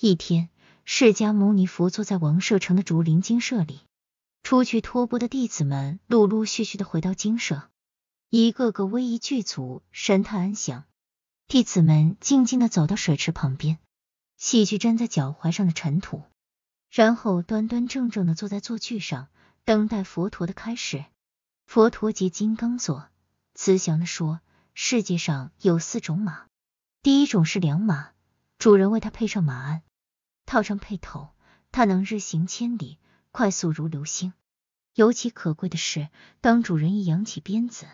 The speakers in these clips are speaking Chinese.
一天，释迦牟尼佛坐在王舍城的竹林精舍里。出去托钵的弟子们陆陆续续的回到精舍，一个个威仪具足，神态安详。弟子们静静的走到水池旁边，洗去粘在脚踝上的尘土，然后端端正正的坐在坐具上，等待佛陀的开始。佛陀结金刚座，慈祥的说：“世界上有四种马，第一种是良马，主人为它配上马鞍。”套上辔头，它能日行千里，快速如流星。尤其可贵的是，当主人一扬起鞭子，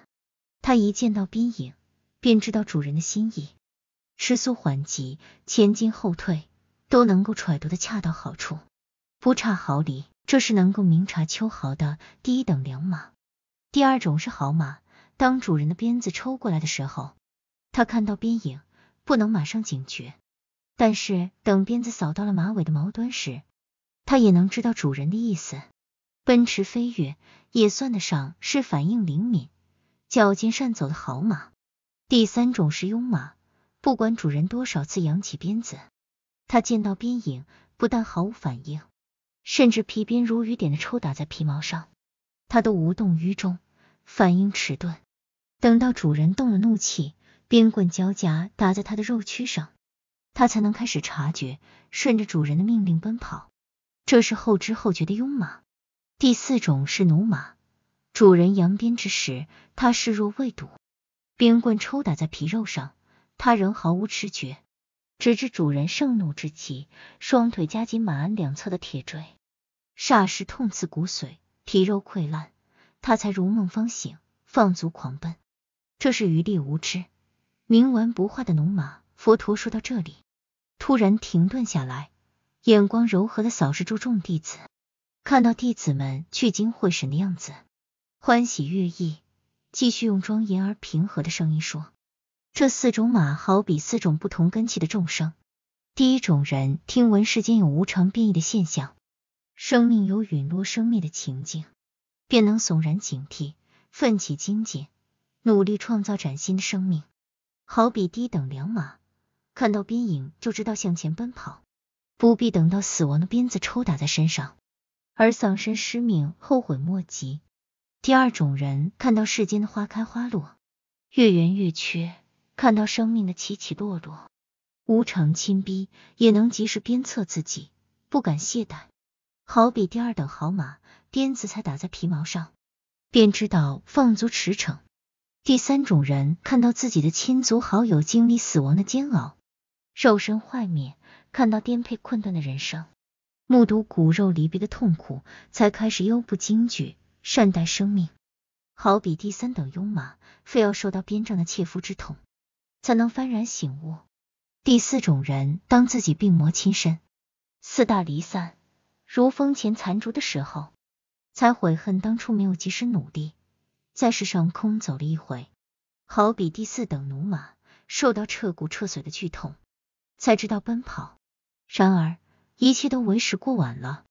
它一见到鞭影，便知道主人的心意，吃素缓急，前进后退，都能够揣度的恰到好处，不差毫厘。这是能够明察秋毫的第一等良马。第二种是好马，当主人的鞭子抽过来的时候，它看到鞭影，不能马上警觉。但是，等鞭子扫到了马尾的毛端时，它也能知道主人的意思。奔驰飞跃也算得上是反应灵敏、脚尖善走的好马。第三种是庸马，不管主人多少次扬起鞭子，它见到鞭影不但毫无反应，甚至皮鞭如雨点的抽打在皮毛上，它都无动于衷，反应迟钝。等到主人动了怒气，鞭棍交加打在它的肉躯上。他才能开始察觉，顺着主人的命令奔跑，这是后知后觉的庸马。第四种是弩马，主人扬鞭之时，他视若未睹；鞭棍抽打在皮肉上，他仍毫无知觉，直至主人盛怒之极，双腿夹紧马鞍两侧的铁锥，霎时痛刺骨髓，皮肉溃烂，他才如梦方醒，放足狂奔。这是余力无知、冥顽不化的奴马。佛陀说到这里。突然停顿下来，眼光柔和的扫视住众弟子，看到弟子们聚精会神的样子，欢喜寓意，继续用庄严而平和的声音说：“这四种马，好比四种不同根器的众生。第一种人，听闻世间有无常变异的现象，生命有陨落生灭的情境，便能悚然警惕，奋起精进，努力创造崭新的生命，好比低等良马。”看到边影就知道向前奔跑，不必等到死亡的鞭子抽打在身上，而丧身失命，后悔莫及。第二种人看到世间的花开花落，月圆月缺，看到生命的起起落落，无常亲逼，也能及时鞭策自己，不敢懈怠。好比第二等好马，鞭子才打在皮毛上，便知道放足驰骋。第三种人看到自己的亲族好友经历死亡的煎熬。肉身幻灭，看到颠沛困顿的人生，目睹骨肉离别的痛苦，才开始优不惊惧，善待生命。好比第三等庸马，非要受到鞭杖的切肤之痛，才能幡然醒悟。第四种人，当自己病魔侵身，四大离散，如风前残烛的时候，才悔恨当初没有及时努力，在世上空走了一回。好比第四等驽马，受到彻骨彻髓的剧痛。才知道奔跑，然而一切都为时过晚了。